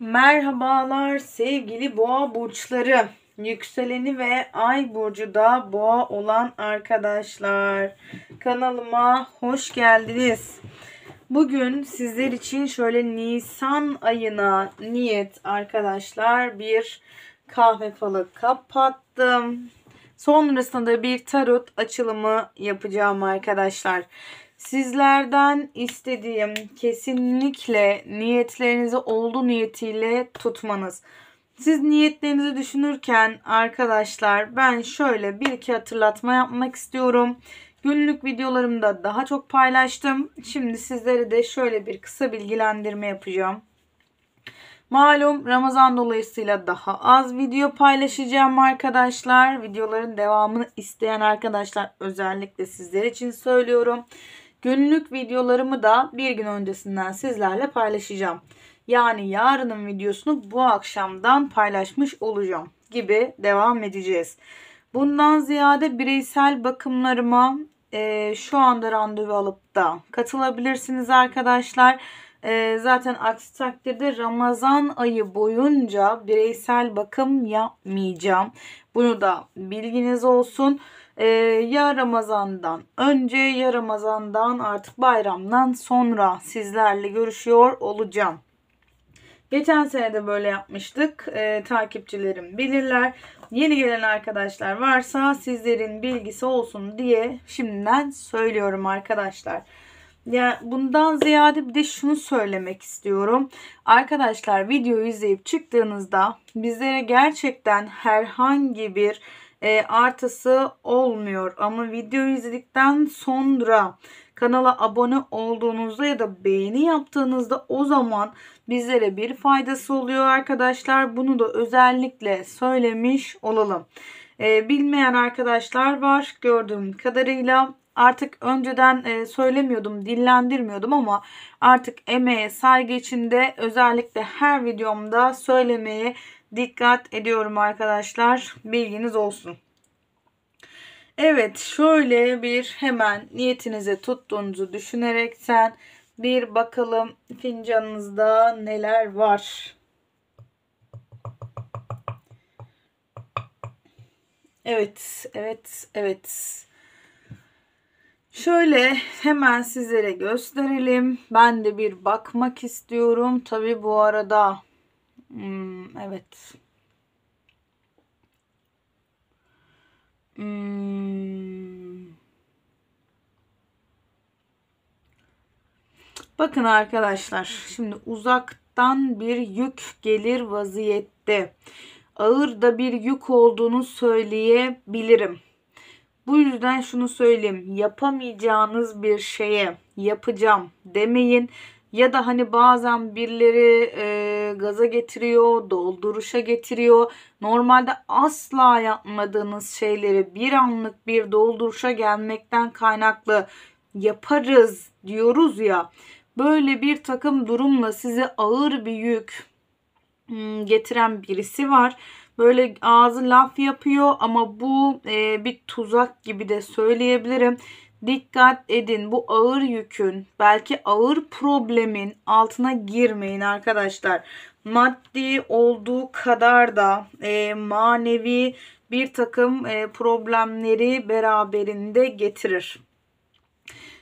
Merhabalar sevgili boğa burçları. Yükseleni ve ay burcu da boğa olan arkadaşlar. Kanalıma hoş geldiniz. Bugün sizler için şöyle Nisan ayına niyet arkadaşlar bir kahve falı kapattım. Sonrasında bir tarot açılımı yapacağım arkadaşlar. Sizlerden istediğim kesinlikle niyetlerinizi oldu niyetiyle tutmanız. Siz niyetlerinizi düşünürken arkadaşlar ben şöyle bir iki hatırlatma yapmak istiyorum. Günlük videolarımda daha çok paylaştım. Şimdi sizlere de şöyle bir kısa bilgilendirme yapacağım. Malum Ramazan dolayısıyla daha az video paylaşacağım arkadaşlar. Videoların devamını isteyen arkadaşlar özellikle sizler için söylüyorum. Günlük videolarımı da bir gün öncesinden sizlerle paylaşacağım. Yani yarının videosunu bu akşamdan paylaşmış olacağım gibi devam edeceğiz. Bundan ziyade bireysel bakımlarıma e, şu anda randevu alıp da katılabilirsiniz arkadaşlar. E, zaten aksi takdirde Ramazan ayı boyunca bireysel bakım yapmayacağım. Bunu da bilginiz olsun e, ya Ramazan'dan önce ya Ramazan'dan artık bayramdan sonra sizlerle görüşüyor olacağım. Geçen sene de böyle yapmıştık. E, takipçilerim bilirler. Yeni gelen arkadaşlar varsa sizlerin bilgisi olsun diye şimdiden söylüyorum arkadaşlar. Ya bundan ziyade bir de şunu söylemek istiyorum. Arkadaşlar videoyu izleyip çıktığınızda bizlere gerçekten herhangi bir e, artısı olmuyor. Ama videoyu izledikten sonra kanala abone olduğunuzda ya da beğeni yaptığınızda o zaman bizlere bir faydası oluyor arkadaşlar. Bunu da özellikle söylemiş olalım. E, bilmeyen arkadaşlar var gördüğüm kadarıyla artık önceden e, söylemiyordum, dillendirmiyordum ama artık emeğe saygı içinde özellikle her videomda söylemeye dikkat ediyorum arkadaşlar. Bilginiz olsun. Evet şöyle bir hemen niyetinize tuttuğunuzu düşünerekten bir bakalım fincanınızda neler var. Evet, evet, evet. Şöyle hemen sizlere gösterelim. Ben de bir bakmak istiyorum. Tabi bu arada Hmm, evet. Hmm. Bakın arkadaşlar şimdi uzaktan bir yük gelir vaziyette. Ağır da bir yük olduğunu söyleyebilirim. Bu yüzden şunu söyleyeyim. Yapamayacağınız bir şeye yapacağım demeyin ya da hani bazen birileri e, gaza getiriyor, dolduruşa getiriyor. Normalde asla yapmadığınız şeyleri bir anlık bir dolduruşa gelmekten kaynaklı yaparız diyoruz ya. Böyle bir takım durumla size ağır bir yük hmm, getiren birisi var. Böyle ağzı laf yapıyor ama bu e, bir tuzak gibi de söyleyebilirim. Dikkat edin bu ağır yükün belki ağır problemin altına girmeyin arkadaşlar. Maddi olduğu kadar da e, manevi bir takım e, problemleri beraberinde getirir.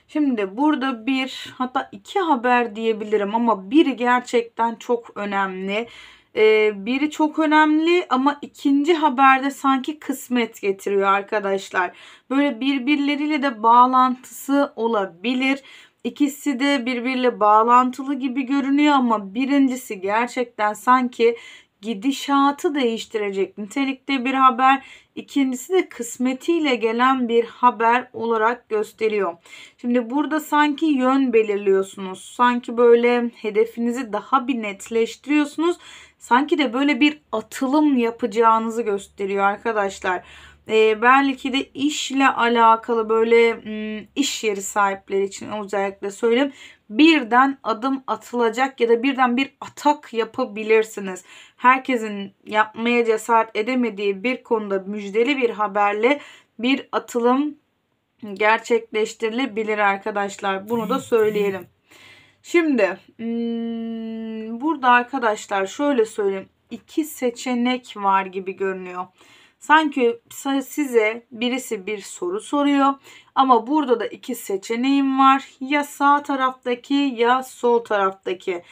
Şimdi burada bir hatta iki haber diyebilirim ama biri gerçekten çok önemli. Ee, biri çok önemli ama ikinci haberde sanki kısmet getiriyor arkadaşlar. Böyle birbirleriyle de bağlantısı olabilir. İkisi de birbiriyle bağlantılı gibi görünüyor ama birincisi gerçekten sanki gidişatı değiştirecek nitelikte bir haber. İkincisi de kısmetiyle gelen bir haber olarak gösteriyor. Şimdi burada sanki yön belirliyorsunuz. Sanki böyle hedefinizi daha bir netleştiriyorsunuz sanki de böyle bir atılım yapacağınızı gösteriyor arkadaşlar. E, belki de işle alakalı böyle hmm, iş yeri sahipleri için özellikle söyleyeyim. Birden adım atılacak ya da birden bir atak yapabilirsiniz. Herkesin yapmaya cesaret edemediği bir konuda müjdeli bir haberle bir atılım gerçekleştirilebilir arkadaşlar. Bunu da söyleyelim. Şimdi hmm, burada arkadaşlar şöyle söyleyeyim. iki seçenek var gibi görünüyor. Sanki size birisi bir soru soruyor ama burada da iki seçeneğim var. Ya sağ taraftaki ya sol taraftaki.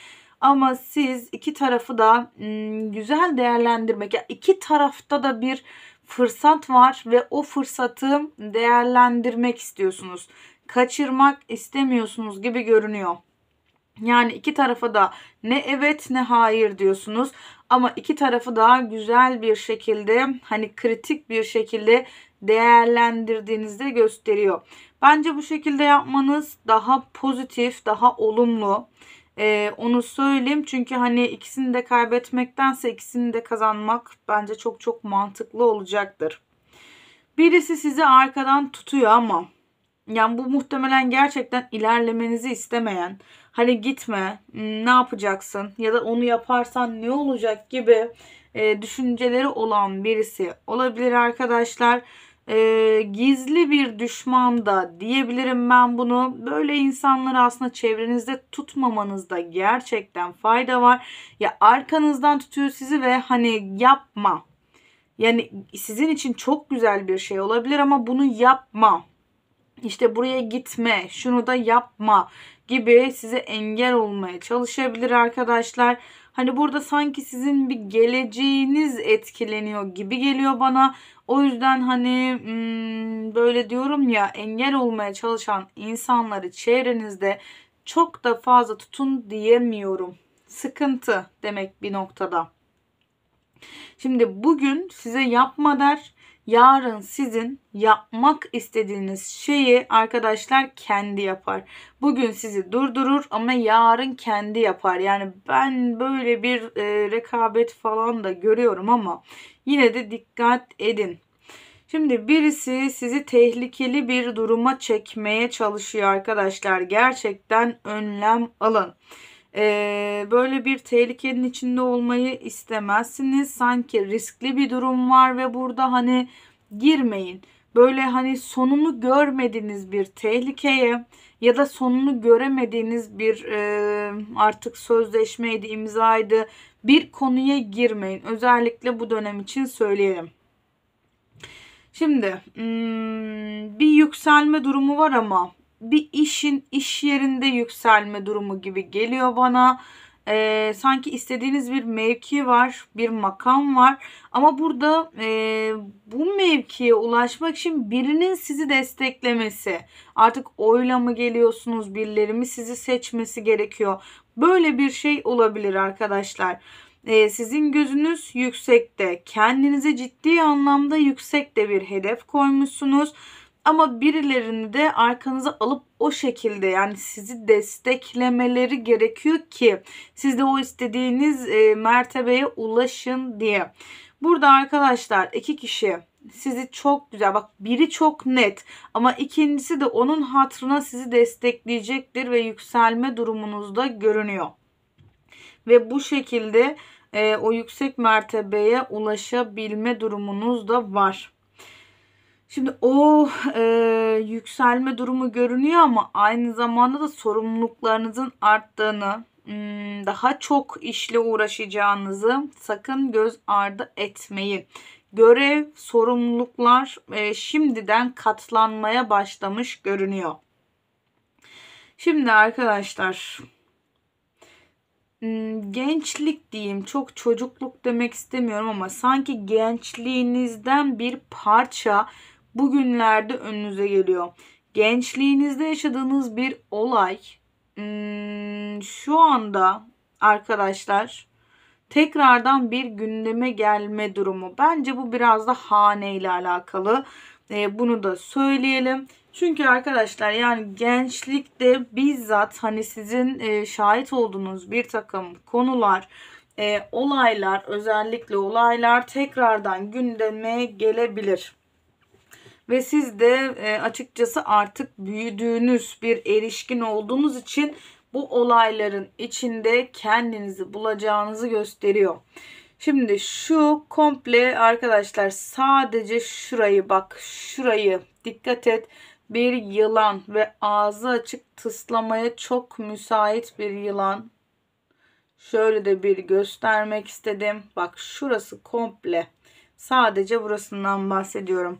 Ama siz iki tarafı da hmm, güzel değerlendirmek, yani iki tarafta da bir fırsat var ve o fırsatı değerlendirmek istiyorsunuz. Kaçırmak istemiyorsunuz gibi görünüyor. Yani iki tarafa da ne evet ne hayır diyorsunuz ama iki tarafı daha güzel bir şekilde hani kritik bir şekilde değerlendirdiğinizde gösteriyor. Bence bu şekilde yapmanız daha pozitif, daha olumlu. Ee, onu söyleyeyim çünkü hani ikisini de kaybetmektense ikisini de kazanmak bence çok çok mantıklı olacaktır. Birisi sizi arkadan tutuyor ama yani bu muhtemelen gerçekten ilerlemenizi istemeyen hani gitme ne yapacaksın ya da onu yaparsan ne olacak gibi e, düşünceleri olan birisi olabilir arkadaşlar. E, gizli bir düşman da diyebilirim ben bunu. Böyle insanları aslında çevrenizde tutmamanızda gerçekten fayda var. Ya arkanızdan tutuyor sizi ve hani yapma. Yani sizin için çok güzel bir şey olabilir ama bunu yapma. İşte buraya gitme, şunu da yapma gibi size engel olmaya çalışabilir arkadaşlar. Hani burada sanki sizin bir geleceğiniz etkileniyor gibi geliyor bana. O yüzden hani hmm, böyle diyorum ya engel olmaya çalışan insanları çevrenizde çok da fazla tutun diyemiyorum. Sıkıntı demek bir noktada. Şimdi bugün size yapma der yarın sizin yapmak istediğiniz şeyi arkadaşlar kendi yapar. Bugün sizi durdurur ama yarın kendi yapar. Yani ben böyle bir e, rekabet falan da görüyorum ama yine de dikkat edin. Şimdi birisi sizi tehlikeli bir duruma çekmeye çalışıyor arkadaşlar. Gerçekten önlem alın. Ee, böyle bir tehlikenin içinde olmayı istemezsiniz. Sanki riskli bir durum var ve burada hani girmeyin. Böyle hani sonunu görmediğiniz bir tehlikeye ya da sonunu göremediğiniz bir e, artık sözleşmeydi, imzaydı bir konuya girmeyin. Özellikle bu dönem için söyleyelim. Şimdi hmm, bir yükselme durumu var ama bir işin iş yerinde yükselme durumu gibi geliyor bana. Ee, sanki istediğiniz bir mevki var, bir makam var. Ama burada e, bu mevkiye ulaşmak için birinin sizi desteklemesi, artık oyla mı geliyorsunuz, birileri mi sizi seçmesi gerekiyor. Böyle bir şey olabilir arkadaşlar ee, sizin gözünüz yüksekte. Kendinize ciddi anlamda yüksekte bir hedef koymuşsunuz. Ama birilerini de arkanıza alıp o şekilde yani sizi desteklemeleri gerekiyor ki siz de o istediğiniz e, mertebeye ulaşın diye. Burada arkadaşlar iki kişi sizi çok güzel bak biri çok net ama ikincisi de onun hatrına sizi destekleyecektir ve yükselme durumunuzda görünüyor. Ve bu şekilde e, o yüksek mertebeye ulaşabilme durumunuz da var. Şimdi o e, yükselme durumu görünüyor ama aynı zamanda da sorumluluklarınızın arttığını, hmm, daha çok işle uğraşacağınızı sakın göz ardı etmeyin. Görev, sorumluluklar e, şimdiden katlanmaya başlamış görünüyor. Şimdi arkadaşlar hmm, gençlik diyeyim çok çocukluk demek istemiyorum ama sanki gençliğinizden bir parça bugünlerde önünüze geliyor. Gençliğinizde yaşadığınız bir olay hmm, şu anda arkadaşlar tekrardan bir gündeme gelme durumu. Bence bu biraz da hane ile alakalı. Ee, bunu da söyleyelim. Çünkü arkadaşlar yani gençlikte bizzat hani sizin e, şahit olduğunuz bir takım konular, e, olaylar özellikle olaylar tekrardan gündeme gelebilir ve siz de e, açıkçası artık büyüdüğünüz bir erişkin olduğunuz için bu olayların içinde kendinizi bulacağınızı gösteriyor. Şimdi şu komple arkadaşlar sadece şurayı bak şurayı dikkat et bir yılan ve ağzı açık tıslamaya çok müsait bir yılan. Şöyle de bir göstermek istedim. Bak şurası komple. Sadece burasından bahsediyorum.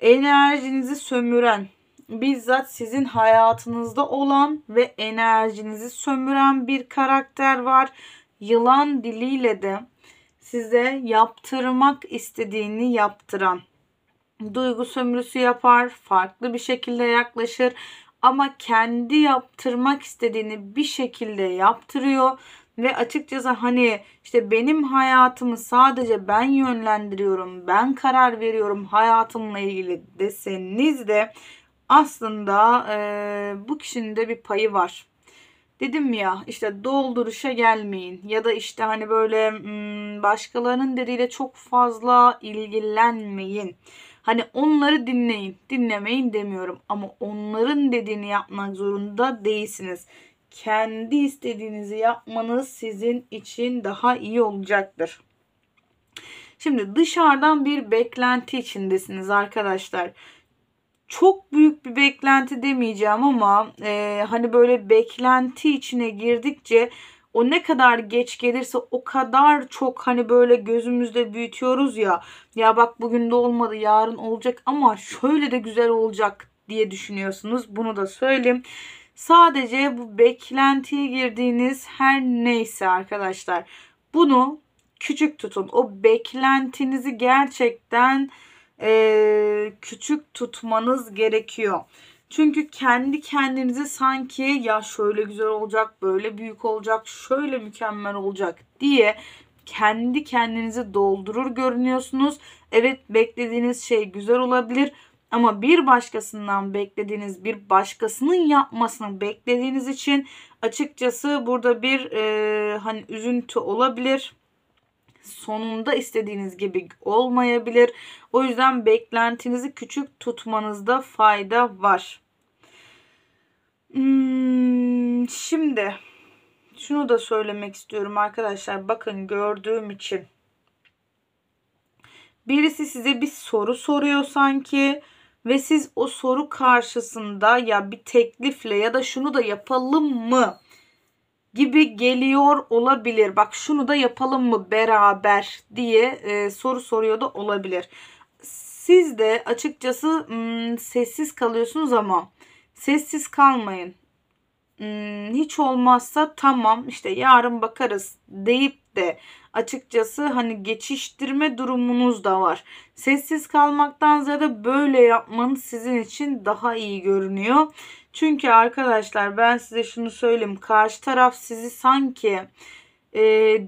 Enerjinizi sömüren, bizzat sizin hayatınızda olan ve enerjinizi sömüren bir karakter var. Yılan diliyle de size yaptırmak istediğini yaptıran. Duygu sömürüsü yapar, farklı bir şekilde yaklaşır ama kendi yaptırmak istediğini bir şekilde yaptırıyor ve açıkçası hani işte benim hayatımı sadece ben yönlendiriyorum, ben karar veriyorum hayatımla ilgili deseniz de aslında e, bu kişinin de bir payı var. Dedim ya işte dolduruşa gelmeyin ya da işte hani böyle hmm, başkalarının dediğiyle çok fazla ilgilenmeyin. Hani onları dinleyin, dinlemeyin demiyorum ama onların dediğini yapmak zorunda değilsiniz kendi istediğinizi yapmanız sizin için daha iyi olacaktır. Şimdi dışarıdan bir beklenti içindesiniz arkadaşlar. Çok büyük bir beklenti demeyeceğim ama e, hani böyle beklenti içine girdikçe o ne kadar geç gelirse o kadar çok hani böyle gözümüzde büyütüyoruz ya. Ya bak bugün de olmadı yarın olacak ama şöyle de güzel olacak diye düşünüyorsunuz. Bunu da söyleyeyim. Sadece bu beklentiye girdiğiniz her neyse arkadaşlar bunu küçük tutun. O beklentinizi gerçekten e, küçük tutmanız gerekiyor. Çünkü kendi kendinizi sanki ya şöyle güzel olacak, böyle büyük olacak, şöyle mükemmel olacak diye kendi kendinizi doldurur görünüyorsunuz. Evet beklediğiniz şey güzel olabilir ama bir başkasından beklediğiniz, bir başkasının yapmasını beklediğiniz için açıkçası burada bir e, hani üzüntü olabilir. Sonunda istediğiniz gibi olmayabilir. O yüzden beklentinizi küçük tutmanızda fayda var. Hmm, şimdi şunu da söylemek istiyorum arkadaşlar. Bakın gördüğüm için. Birisi size bir soru soruyor sanki ve siz o soru karşısında ya bir teklifle ya da şunu da yapalım mı gibi geliyor olabilir. Bak şunu da yapalım mı beraber diye e, soru soruyor da olabilir. Siz de açıkçası hmm, sessiz kalıyorsunuz ama sessiz kalmayın. Hmm, hiç olmazsa tamam işte yarın bakarız deyip de açıkçası hani geçiştirme durumunuz da var. Sessiz kalmaktan ziyade böyle yapmanız sizin için daha iyi görünüyor. Çünkü arkadaşlar ben size şunu söyleyeyim. Karşı taraf sizi sanki e,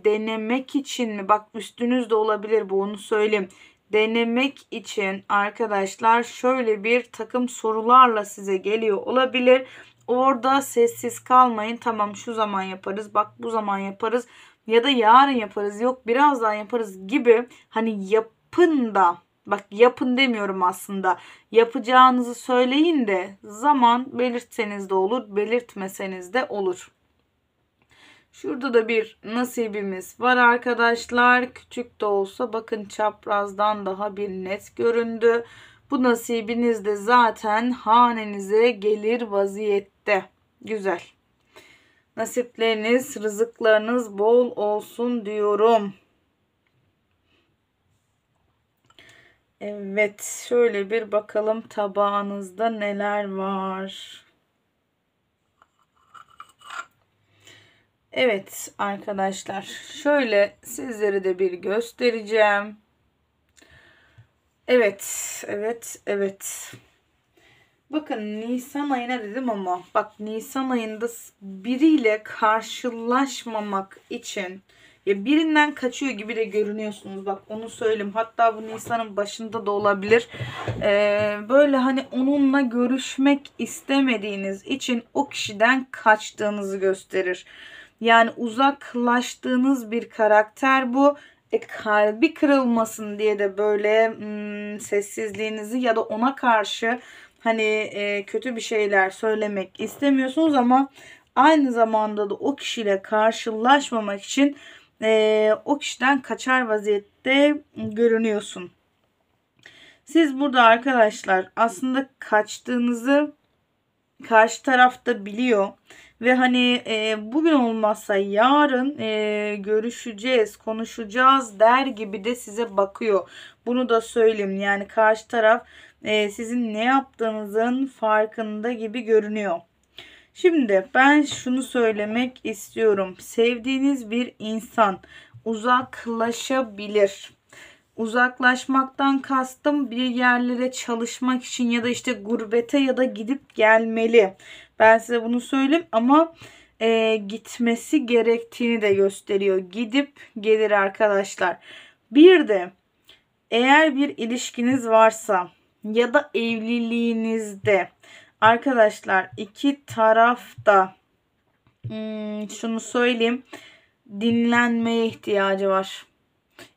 denemek için mi? Bak üstünüzde olabilir bu onu söyleyeyim denemek için arkadaşlar şöyle bir takım sorularla size geliyor olabilir. Orada sessiz kalmayın. Tamam şu zaman yaparız. Bak bu zaman yaparız ya da yarın yaparız yok birazdan yaparız gibi hani yapın da bak yapın demiyorum aslında yapacağınızı söyleyin de zaman belirtseniz de olur belirtmeseniz de olur. Şurada da bir nasibimiz var arkadaşlar. Küçük de olsa bakın çaprazdan daha bir net göründü. Bu nasibiniz de zaten hanenize gelir vaziyette. Güzel. Nasipleriniz, rızıklarınız bol olsun diyorum. Evet, şöyle bir bakalım tabağınızda neler var. Evet arkadaşlar, şöyle sizlere de bir göstereceğim. Evet, evet, evet. Bakın Nisan ayına dedim ama bak Nisan ayında biriyle karşılaşmamak için ya birinden kaçıyor gibi de görünüyorsunuz. Bak onu söyleyeyim. Hatta bu Nisan'ın başında da olabilir. Ee, böyle hani onunla görüşmek istemediğiniz için o kişiden kaçtığınızı gösterir. Yani uzaklaştığınız bir karakter bu. E, kalbi kırılmasın diye de böyle hmm, sessizliğinizi ya da ona karşı hani e, kötü bir şeyler söylemek istemiyorsunuz ama aynı zamanda da o kişiyle karşılaşmamak için e, o kişiden kaçar vaziyette görünüyorsun. Siz burada arkadaşlar aslında kaçtığınızı karşı tarafta biliyor ve hani e, bugün olmazsa yarın e, görüşeceğiz, konuşacağız der gibi de size bakıyor. Bunu da söyleyeyim. Yani karşı taraf e, sizin ne yaptığınızın farkında gibi görünüyor. Şimdi ben şunu söylemek istiyorum. Sevdiğiniz bir insan uzaklaşabilir. Uzaklaşmaktan kastım bir yerlere çalışmak için ya da işte gurbete ya da gidip gelmeli. Ben size bunu söyleyeyim ama e, gitmesi gerektiğini de gösteriyor. Gidip gelir arkadaşlar. Bir de eğer bir ilişkiniz varsa ya da evliliğinizde arkadaşlar iki taraf da hmm, şunu söyleyeyim dinlenmeye ihtiyacı var.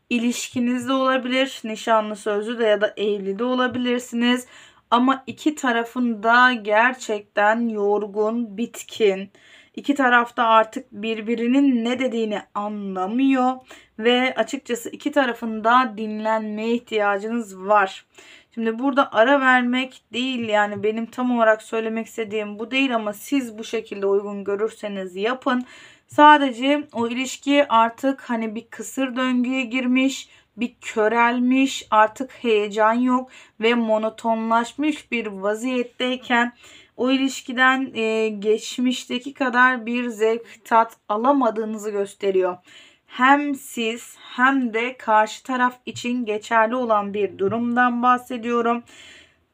İlişkinizde olabilir, nişanlı sözlü de ya da evli de olabilirsiniz. Ama iki tarafın da gerçekten yorgun, bitkin. İki taraf da artık birbirinin ne dediğini anlamıyor ve açıkçası iki tarafın da dinlenmeye ihtiyacınız var. Şimdi burada ara vermek değil yani benim tam olarak söylemek istediğim bu değil ama siz bu şekilde uygun görürseniz yapın. Sadece o ilişki artık hani bir kısır döngüye girmiş, bir körelmiş, artık heyecan yok ve monotonlaşmış bir vaziyetteyken o ilişkiden e, geçmişteki kadar bir zevk tat alamadığınızı gösteriyor hem siz hem de karşı taraf için geçerli olan bir durumdan bahsediyorum.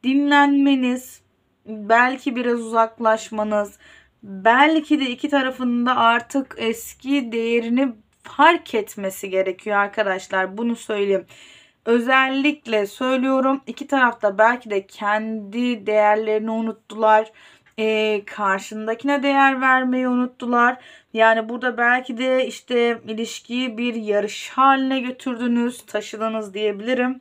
Dinlenmeniz, belki biraz uzaklaşmanız, belki de iki tarafında artık eski değerini fark etmesi gerekiyor arkadaşlar. Bunu söyleyeyim. Özellikle söylüyorum iki tarafta belki de kendi değerlerini unuttular. Ee, karşındakine değer vermeyi unuttular yani burada belki de işte ilişkiyi bir yarış haline götürdünüz, taşıdınız diyebilirim.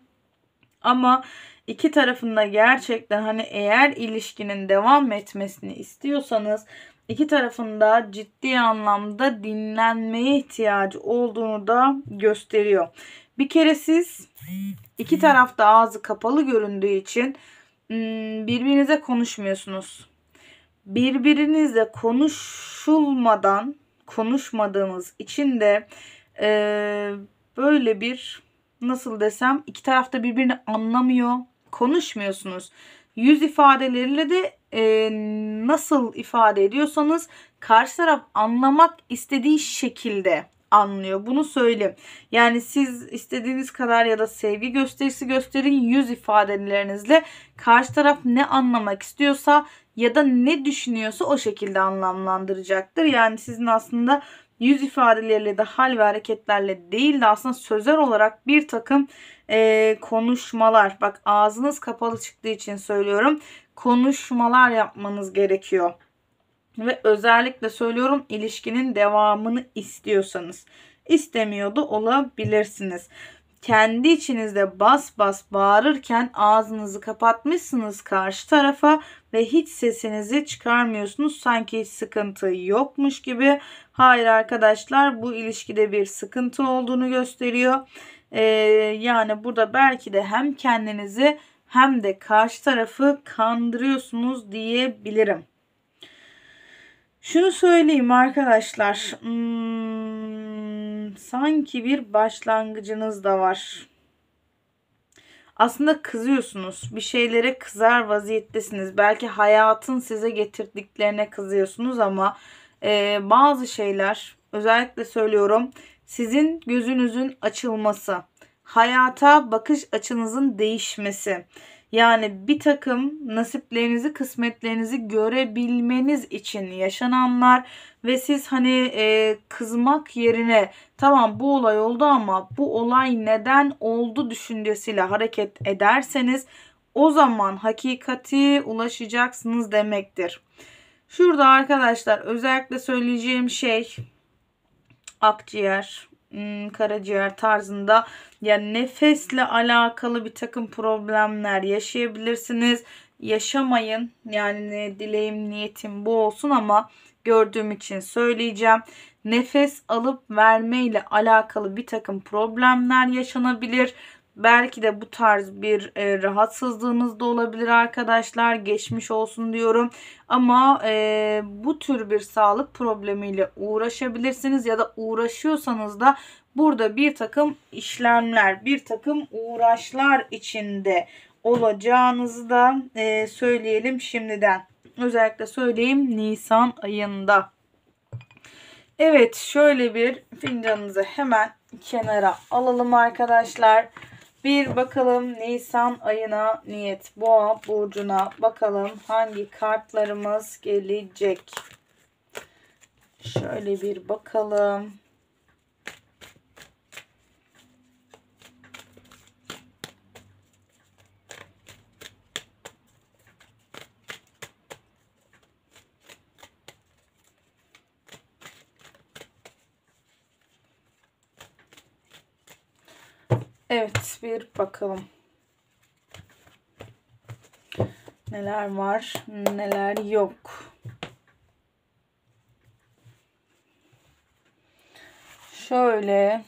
Ama iki tarafında gerçekten hani eğer ilişkinin devam etmesini istiyorsanız iki tarafında ciddi anlamda dinlenmeye ihtiyacı olduğunu da gösteriyor. Bir kere siz iki tarafta ağzı kapalı göründüğü için hmm, birbirinize konuşmuyorsunuz. Birbirinizle konuşulmadan konuşmadığımız için de e, böyle bir nasıl desem iki tarafta birbirini anlamıyor. Konuşmuyorsunuz. Yüz ifadeleriyle de e, nasıl ifade ediyorsanız karşı taraf anlamak istediği şekilde anlıyor. Bunu söyleyeyim. Yani siz istediğiniz kadar ya da sevgi gösterisi gösterin yüz ifadelerinizle karşı taraf ne anlamak istiyorsa ya da ne düşünüyorsa o şekilde anlamlandıracaktır. Yani sizin aslında yüz ifadeleriyle de hal ve hareketlerle değil de aslında sözel olarak bir takım e, konuşmalar bak ağzınız kapalı çıktığı için söylüyorum konuşmalar yapmanız gerekiyor. Ve özellikle söylüyorum ilişkinin devamını istiyorsanız istemiyordu olabilirsiniz kendi içinizde bas bas bağırırken ağzınızı kapatmışsınız karşı tarafa ve hiç sesinizi çıkarmıyorsunuz. Sanki hiç sıkıntı yokmuş gibi. Hayır arkadaşlar bu ilişkide bir sıkıntı olduğunu gösteriyor. Ee, yani burada belki de hem kendinizi hem de karşı tarafı kandırıyorsunuz diyebilirim. Şunu söyleyeyim arkadaşlar. Hmm, sanki bir başlangıcınız da var. Aslında kızıyorsunuz. Bir şeylere kızar vaziyettesiniz. Belki hayatın size getirdiklerine kızıyorsunuz ama e, bazı şeyler özellikle söylüyorum sizin gözünüzün açılması, hayata bakış açınızın değişmesi, yani bir takım nasiplerinizi, kısmetlerinizi görebilmeniz için yaşananlar ve siz hani e, kızmak yerine tamam bu olay oldu ama bu olay neden oldu düşüncesiyle hareket ederseniz o zaman hakikati ulaşacaksınız demektir. Şurada arkadaşlar özellikle söyleyeceğim şey akciğer, Hmm, karaciğer tarzında yani nefesle alakalı bir takım problemler yaşayabilirsiniz. Yaşamayın. Yani dileğim niyetim bu olsun ama gördüğüm için söyleyeceğim. Nefes alıp verme ile alakalı bir takım problemler yaşanabilir. Belki de bu tarz bir e, rahatsızlığınız da olabilir arkadaşlar. Geçmiş olsun diyorum. Ama e, bu tür bir sağlık problemiyle uğraşabilirsiniz ya da uğraşıyorsanız da burada bir takım işlemler, bir takım uğraşlar içinde olacağınızı da e, söyleyelim şimdiden. Özellikle söyleyeyim Nisan ayında. Evet şöyle bir fincanınızı hemen kenara alalım arkadaşlar. Arkadaşlar. Bir bakalım Nisan ayına niyet boğa burcuna bakalım hangi kartlarımız gelecek. Şöyle bir bakalım. Evet bir bakalım. Neler var neler yok. Şöyle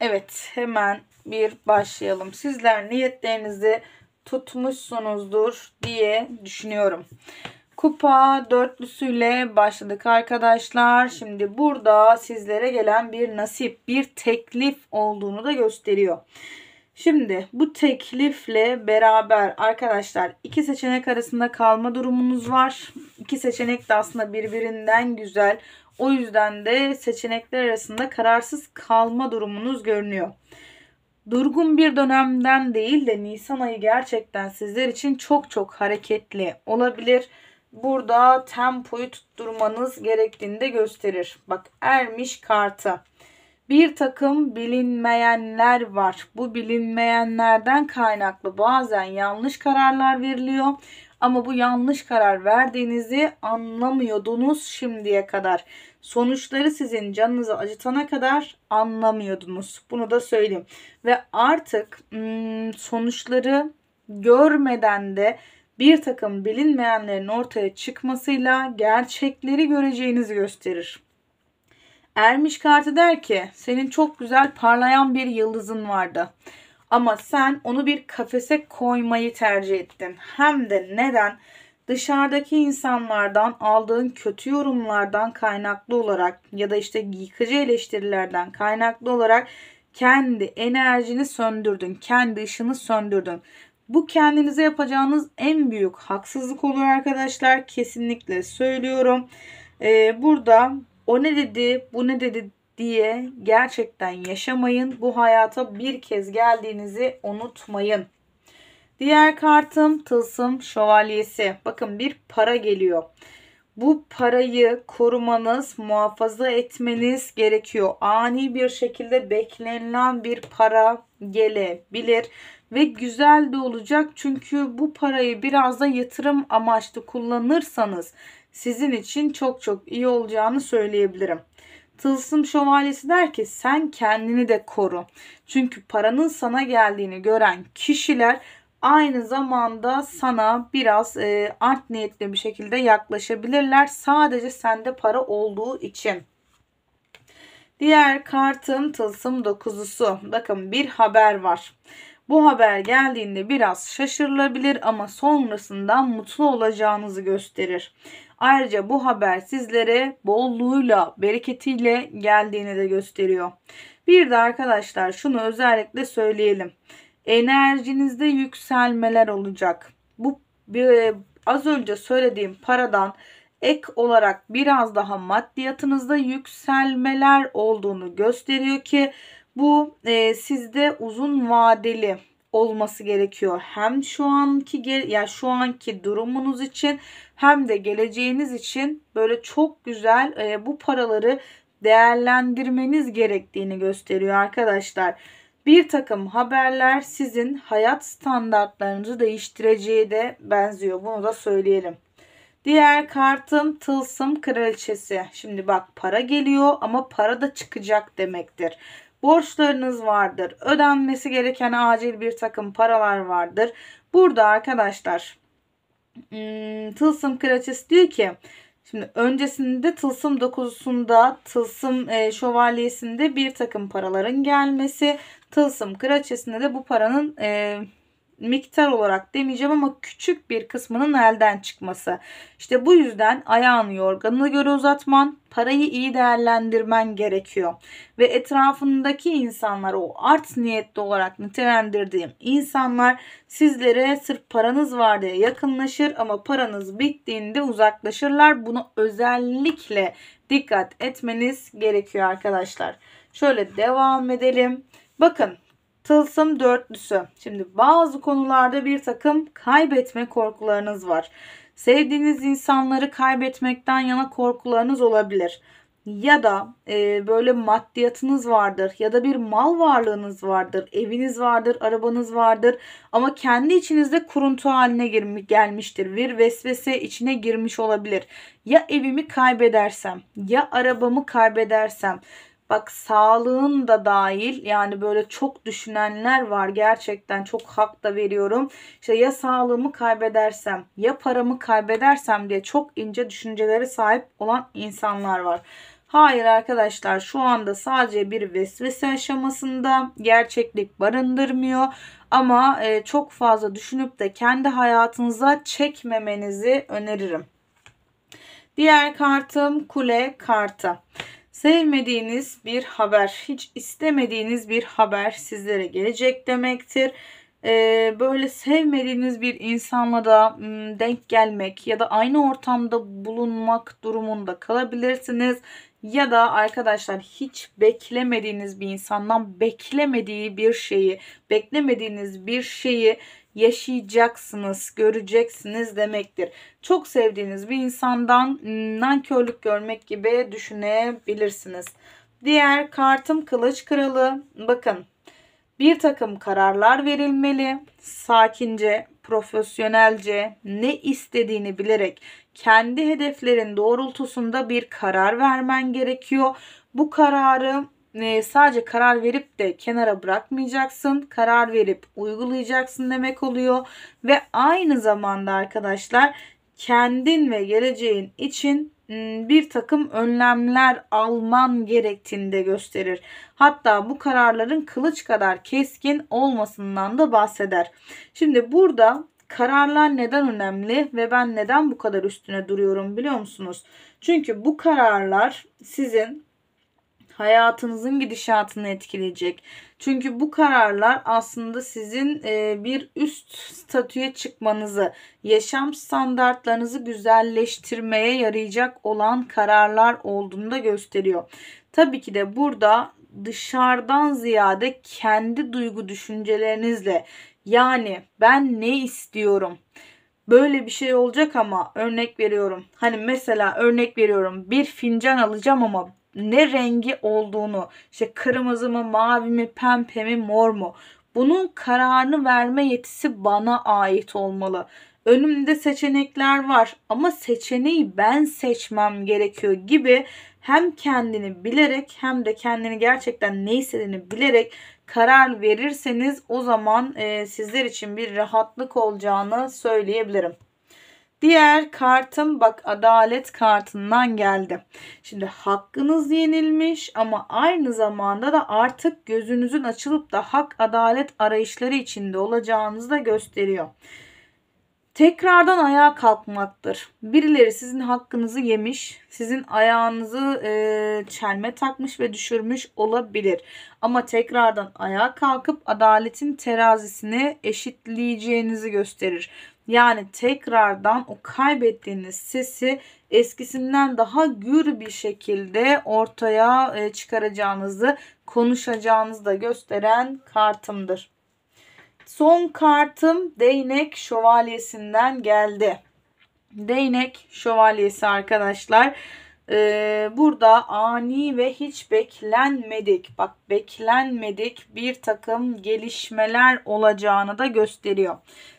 evet hemen bir başlayalım. Sizler niyetlerinizi tutmuşsunuzdur diye düşünüyorum kupa dörtlüsüyle başladık arkadaşlar. Şimdi burada sizlere gelen bir nasip, bir teklif olduğunu da gösteriyor. Şimdi bu teklifle beraber arkadaşlar iki seçenek arasında kalma durumunuz var. İki seçenek de aslında birbirinden güzel. O yüzden de seçenekler arasında kararsız kalma durumunuz görünüyor. Durgun bir dönemden değil de Nisan ayı gerçekten sizler için çok çok hareketli olabilir burada tempoyu tutturmanız gerektiğini de gösterir. Bak ermiş kartı. Bir takım bilinmeyenler var. Bu bilinmeyenlerden kaynaklı bazen yanlış kararlar veriliyor. Ama bu yanlış karar verdiğinizi anlamıyordunuz şimdiye kadar. Sonuçları sizin canınızı acıtana kadar anlamıyordunuz. Bunu da söyleyeyim. Ve artık hmm, sonuçları görmeden de bir takım bilinmeyenlerin ortaya çıkmasıyla gerçekleri göreceğinizi gösterir. Ermiş Kartı der ki senin çok güzel parlayan bir yıldızın vardı. Ama sen onu bir kafese koymayı tercih ettin. Hem de neden? Dışarıdaki insanlardan aldığın kötü yorumlardan kaynaklı olarak ya da işte yıkıcı eleştirilerden kaynaklı olarak kendi enerjini söndürdün. Kendi ışını söndürdün. Bu kendinize yapacağınız en büyük haksızlık olur arkadaşlar. Kesinlikle söylüyorum. Ee, burada o ne dedi, bu ne dedi diye gerçekten yaşamayın. Bu hayata bir kez geldiğinizi unutmayın. Diğer kartım tılsım şövalyesi. Bakın bir para geliyor. Bu parayı korumanız, muhafaza etmeniz gerekiyor. Ani bir şekilde beklenilen bir para gelebilir ve güzel de olacak. Çünkü bu parayı biraz da yatırım amaçlı kullanırsanız sizin için çok çok iyi olacağını söyleyebilirim. Tılsım şövalyesi der ki sen kendini de koru. Çünkü paranın sana geldiğini gören kişiler aynı zamanda sana biraz e, art niyetli bir şekilde yaklaşabilirler. Sadece sende para olduğu için. Diğer kartım tılsım dokuzusu. Bakın bir haber var. Bu haber geldiğinde biraz şaşırılabilir ama sonrasında mutlu olacağınızı gösterir. Ayrıca bu haber sizlere bolluğuyla, bereketiyle geldiğini de gösteriyor. Bir de arkadaşlar şunu özellikle söyleyelim. Enerjinizde yükselmeler olacak. Bu e, az önce söylediğim paradan ek olarak biraz daha maddiyatınızda yükselmeler olduğunu gösteriyor ki bu e, sizde uzun vadeli olması gerekiyor. Hem şu anki ya şu anki durumunuz için hem de geleceğiniz için böyle çok güzel e, bu paraları değerlendirmeniz gerektiğini gösteriyor arkadaşlar. Bir takım haberler sizin hayat standartlarınızı değiştireceği de benziyor. Bunu da söyleyelim. Diğer kartım tılsım kraliçesi. Şimdi bak para geliyor ama para da çıkacak demektir borçlarınız vardır. Ödenmesi gereken acil bir takım paralar vardır. Burada arkadaşlar hmm, Tılsım Kraçesi diyor ki Şimdi öncesinde Tılsım 9'sunda Tılsım e, Şövalyesi'nde bir takım paraların gelmesi. Tılsım Kraçesi'nde de bu paranın e, miktar olarak demeyeceğim ama küçük bir kısmının elden çıkması. İşte bu yüzden ayağını yorganına göre uzatman, parayı iyi değerlendirmen gerekiyor. Ve etrafındaki insanlar o art niyetli olarak nitelendirdiğim insanlar sizlere sırf paranız var diye yakınlaşır ama paranız bittiğinde uzaklaşırlar. Bunu özellikle dikkat etmeniz gerekiyor arkadaşlar. Şöyle devam edelim. Bakın Tılsım dörtlüsü. Şimdi bazı konularda bir takım kaybetme korkularınız var. Sevdiğiniz insanları kaybetmekten yana korkularınız olabilir. Ya da e, böyle maddiyatınız vardır ya da bir mal varlığınız vardır, eviniz vardır, arabanız vardır ama kendi içinizde kuruntu haline girmiş, gelmiştir. Bir vesvese içine girmiş olabilir. Ya evimi kaybedersem, ya arabamı kaybedersem, Bak sağlığın da dahil yani böyle çok düşünenler var gerçekten çok hak da veriyorum. İşte ya sağlığımı kaybedersem ya paramı kaybedersem diye çok ince düşüncelere sahip olan insanlar var. Hayır arkadaşlar şu anda sadece bir vesvese aşamasında gerçeklik barındırmıyor. Ama e, çok fazla düşünüp de kendi hayatınıza çekmemenizi öneririm. Diğer kartım kule kartı sevmediğiniz bir haber, hiç istemediğiniz bir haber sizlere gelecek demektir. Ee, böyle sevmediğiniz bir insanla da hmm, denk gelmek ya da aynı ortamda bulunmak durumunda kalabilirsiniz ya da arkadaşlar hiç beklemediğiniz bir insandan beklemediği bir şeyi, beklemediğiniz bir şeyi yaşayacaksınız, göreceksiniz demektir. Çok sevdiğiniz bir insandan nankörlük görmek gibi düşünebilirsiniz. Diğer kartım kılıç kralı. Bakın bir takım kararlar verilmeli. Sakince profesyonelce ne istediğini bilerek kendi hedeflerin doğrultusunda bir karar vermen gerekiyor. Bu kararı e, sadece karar verip de kenara bırakmayacaksın. Karar verip uygulayacaksın demek oluyor. Ve aynı zamanda arkadaşlar kendin ve geleceğin için Hmm, bir takım önlemler alman gerektiğini de gösterir. Hatta bu kararların kılıç kadar keskin olmasından da bahseder. Şimdi burada kararlar neden önemli ve ben neden bu kadar üstüne duruyorum biliyor musunuz? Çünkü bu kararlar sizin hayatınızın gidişatını etkileyecek. Çünkü bu kararlar aslında sizin e, bir üst statüye çıkmanızı, yaşam standartlarınızı güzelleştirmeye yarayacak olan kararlar olduğunu da gösteriyor. Tabii ki de burada dışarıdan ziyade kendi duygu düşüncelerinizle yani ben ne istiyorum? Böyle bir şey olacak ama örnek veriyorum. Hani mesela örnek veriyorum. Bir fincan alacağım ama ne rengi olduğunu, işte kırmızı mı, mavi mi, pembe mi, mor mu? Bunun kararını verme yetisi bana ait olmalı. Önümde seçenekler var ama seçeneği ben seçmem gerekiyor gibi hem kendini bilerek hem de kendini gerçekten ne istediğini bilerek karar verirseniz o zaman e, sizler için bir rahatlık olacağını söyleyebilirim. Diğer kartım bak adalet kartından geldi. Şimdi hakkınız yenilmiş ama aynı zamanda da artık gözünüzün açılıp da hak adalet arayışları içinde olacağınızı da gösteriyor. Tekrardan ayağa kalkmaktır. Birileri sizin hakkınızı yemiş, sizin ayağınızı e, çelme takmış ve düşürmüş olabilir. Ama tekrardan ayağa kalkıp adaletin terazisini eşitleyeceğinizi gösterir. Yani tekrardan o kaybettiğiniz sesi eskisinden daha gür bir şekilde ortaya e, çıkaracağınızı, konuşacağınızı da gösteren kartımdır. Son kartım değnek şövalyesinden geldi. Değnek şövalyesi arkadaşlar. E, burada ani ve hiç beklenmedik bak beklenmedik bir takım gelişmeler olacağını da gösteriyor.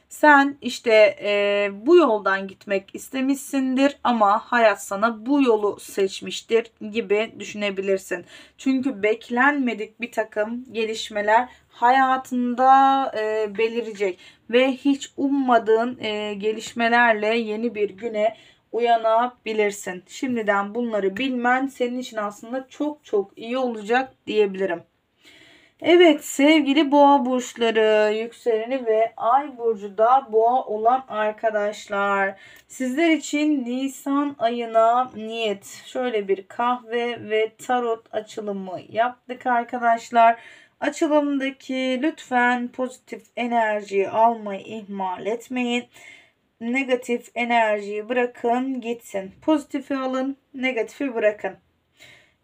Sen işte e, bu yoldan gitmek istemişsindir ama hayat sana bu yolu seçmiştir gibi düşünebilirsin. Çünkü beklenmedik bir takım gelişmeler hayatında e, belirecek ve hiç ummadığın e, gelişmelerle yeni bir güne uyanabilirsin. Şimdiden bunları bilmen senin için aslında çok çok iyi olacak diyebilirim. Evet sevgili boğa burçları, yükseleni ve ay burcu da boğa olan arkadaşlar. Sizler için Nisan ayına niyet. Şöyle bir kahve ve tarot açılımı yaptık arkadaşlar. Açılımdaki lütfen pozitif enerjiyi almayı ihmal etmeyin. Negatif enerjiyi bırakın gitsin. Pozitifi alın, negatifi bırakın.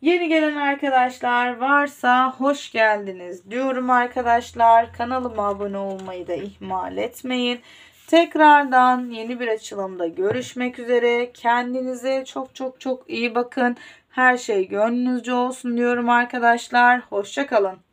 Yeni gelen arkadaşlar varsa hoş geldiniz diyorum arkadaşlar. Kanalıma abone olmayı da ihmal etmeyin. Tekrardan yeni bir açılımda görüşmek üzere. Kendinize çok çok çok iyi bakın. Her şey gönlünüzce olsun diyorum arkadaşlar. Hoşçakalın.